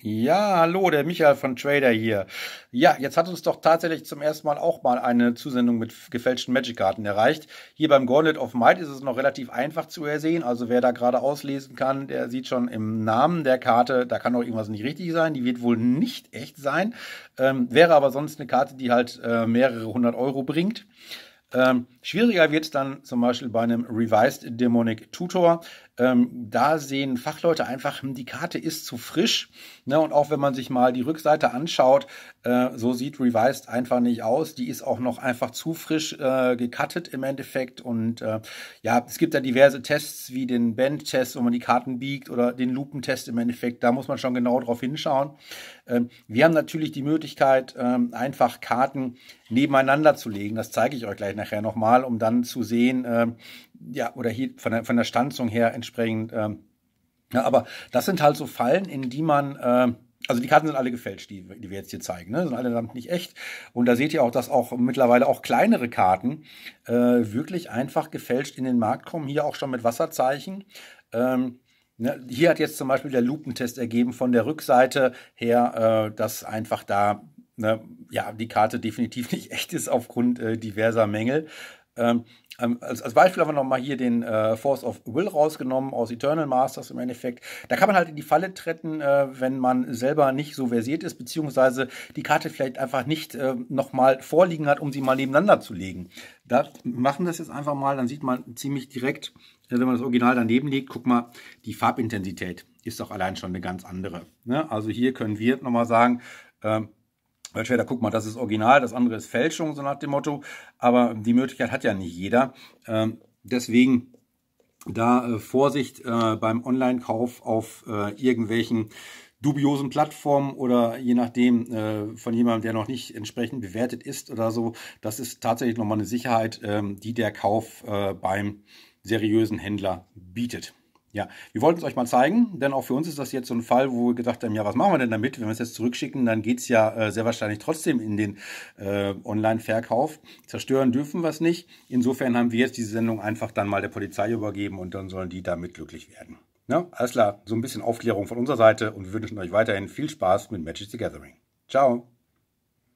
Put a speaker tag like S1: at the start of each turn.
S1: Ja, hallo, der Michael von Trader hier. Ja, jetzt hat uns doch tatsächlich zum ersten Mal auch mal eine Zusendung mit gefälschten Magic-Karten erreicht. Hier beim Gauntlet of Might ist es noch relativ einfach zu ersehen. Also wer da gerade auslesen kann, der sieht schon im Namen der Karte, da kann doch irgendwas nicht richtig sein. Die wird wohl nicht echt sein. Ähm, wäre aber sonst eine Karte, die halt äh, mehrere hundert Euro bringt. Ähm, schwieriger wird es dann zum Beispiel bei einem Revised Demonic Tutor. Ähm, da sehen Fachleute einfach, hm, die Karte ist zu frisch. Ne? Und auch wenn man sich mal die Rückseite anschaut, äh, so sieht Revised einfach nicht aus. Die ist auch noch einfach zu frisch äh, gecuttet im Endeffekt. Und äh, ja, es gibt da diverse Tests wie den Band-Test, wo man die Karten biegt oder den Lupentest im Endeffekt. Da muss man schon genau drauf hinschauen. Ähm, wir haben natürlich die Möglichkeit, ähm, einfach Karten nebeneinander zu legen. Das zeige ich euch gleich nachher nochmal, um dann zu sehen, ähm, ja, oder hier von der, von der Stanzung her entsprechend. Ähm, ja, aber das sind halt so Fallen, in die man, äh, also die Karten sind alle gefälscht, die, die wir jetzt hier zeigen, ne? sind allesamt nicht echt. Und da seht ihr auch, dass auch mittlerweile auch kleinere Karten äh, wirklich einfach gefälscht in den Markt kommen. Hier auch schon mit Wasserzeichen. Ähm, ne, Hier hat jetzt zum Beispiel der Lupentest ergeben von der Rückseite her, äh, dass einfach da na, ne, ja, die Karte definitiv nicht echt ist aufgrund äh, diverser Mängel. Ähm, ähm als, als, Beispiel haben wir nochmal hier den äh, Force of Will rausgenommen aus Eternal Masters im Endeffekt. Da kann man halt in die Falle treten, äh, wenn man selber nicht so versiert ist, beziehungsweise die Karte vielleicht einfach nicht äh, nochmal vorliegen hat, um sie mal nebeneinander zu legen. Da machen wir das jetzt einfach mal, dann sieht man ziemlich direkt, wenn man das Original daneben legt, guck mal, die Farbintensität ist doch allein schon eine ganz andere. Ne? Also hier können wir nochmal sagen, ähm, weil später, guck mal, das ist Original, das andere ist Fälschung, so nach dem Motto. Aber die Möglichkeit hat ja nicht jeder. Ähm, deswegen da äh, Vorsicht äh, beim Online-Kauf auf äh, irgendwelchen dubiosen Plattformen oder je nachdem äh, von jemandem, der noch nicht entsprechend bewertet ist oder so. Das ist tatsächlich nochmal eine Sicherheit, ähm, die der Kauf äh, beim seriösen Händler bietet. Ja, wir wollten es euch mal zeigen, denn auch für uns ist das jetzt so ein Fall, wo wir gedacht haben, ja, was machen wir denn damit? Wenn wir es jetzt zurückschicken, dann geht es ja äh, sehr wahrscheinlich trotzdem in den äh, Online-Verkauf. Zerstören dürfen wir es nicht. Insofern haben wir jetzt diese Sendung einfach dann mal der Polizei übergeben und dann sollen die damit glücklich werden. Ja, ne? alles klar, so ein bisschen Aufklärung von unserer Seite und wir wünschen euch weiterhin viel Spaß mit Magic the Gathering. Ciao!